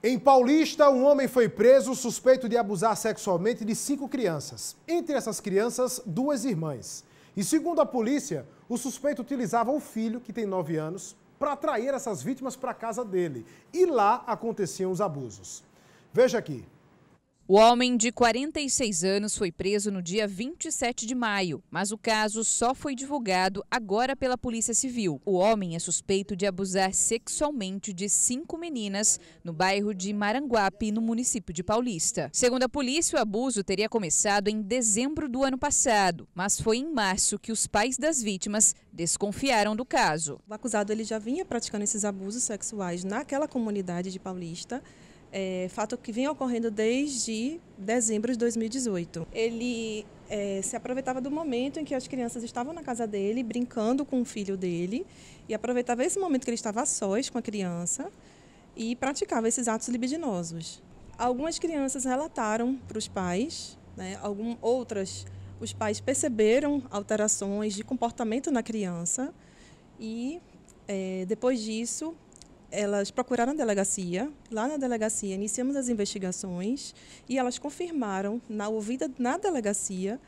Em Paulista, um homem foi preso suspeito de abusar sexualmente de cinco crianças. Entre essas crianças, duas irmãs. E segundo a polícia, o suspeito utilizava o filho, que tem nove anos, para atrair essas vítimas para a casa dele. E lá aconteciam os abusos. Veja aqui, o homem de 46 anos foi preso no dia 27 de maio, mas o caso só foi divulgado agora pela Polícia Civil. O homem é suspeito de abusar sexualmente de cinco meninas no bairro de Maranguape, no município de Paulista. Segundo a polícia, o abuso teria começado em dezembro do ano passado, mas foi em março que os pais das vítimas desconfiaram do caso. O acusado ele já vinha praticando esses abusos sexuais naquela comunidade de Paulista é, fato que vem ocorrendo desde dezembro de 2018. Ele é, se aproveitava do momento em que as crianças estavam na casa dele, brincando com o filho dele, e aproveitava esse momento que ele estava a sós com a criança e praticava esses atos libidinosos. Algumas crianças relataram para os pais, né, algum, outras, os pais perceberam alterações de comportamento na criança e, é, depois disso, elas procuraram a delegacia. Lá na delegacia iniciamos as investigações e elas confirmaram, na ouvida na delegacia,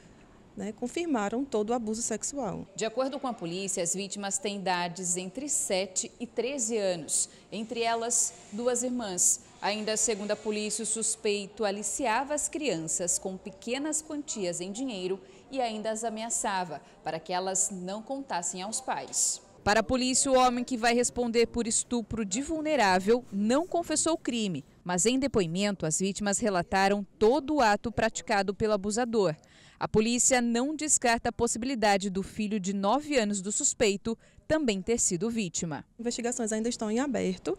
né, confirmaram todo o abuso sexual. De acordo com a polícia, as vítimas têm idades entre 7 e 13 anos, entre elas duas irmãs. Ainda segundo a polícia, o suspeito aliciava as crianças com pequenas quantias em dinheiro e ainda as ameaçava para que elas não contassem aos pais. Para a polícia, o homem que vai responder por estupro de vulnerável não confessou o crime, mas em depoimento as vítimas relataram todo o ato praticado pelo abusador. A polícia não descarta a possibilidade do filho de 9 anos do suspeito também ter sido vítima. Investigações ainda estão em aberto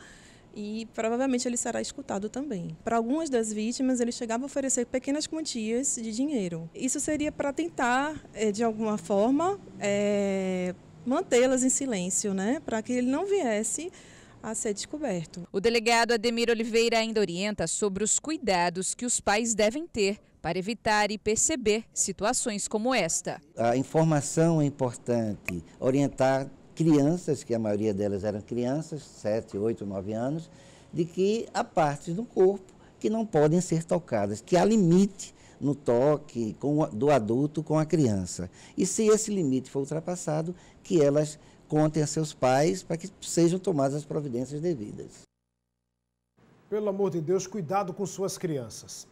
e provavelmente ele será escutado também. Para algumas das vítimas, ele chegava a oferecer pequenas quantias de dinheiro. Isso seria para tentar, eh, de alguma forma, eh, mantê-las em silêncio, né, para que ele não viesse a ser descoberto. O delegado Ademir Oliveira ainda orienta sobre os cuidados que os pais devem ter para evitar e perceber situações como esta. A informação é importante, orientar crianças, que a maioria delas eram crianças, 7, 8, 9 anos, de que há partes do corpo que não podem ser tocadas, que há limite no toque com, do adulto com a criança. E se esse limite for ultrapassado, que elas contem a seus pais para que sejam tomadas as providências devidas. Pelo amor de Deus, cuidado com suas crianças.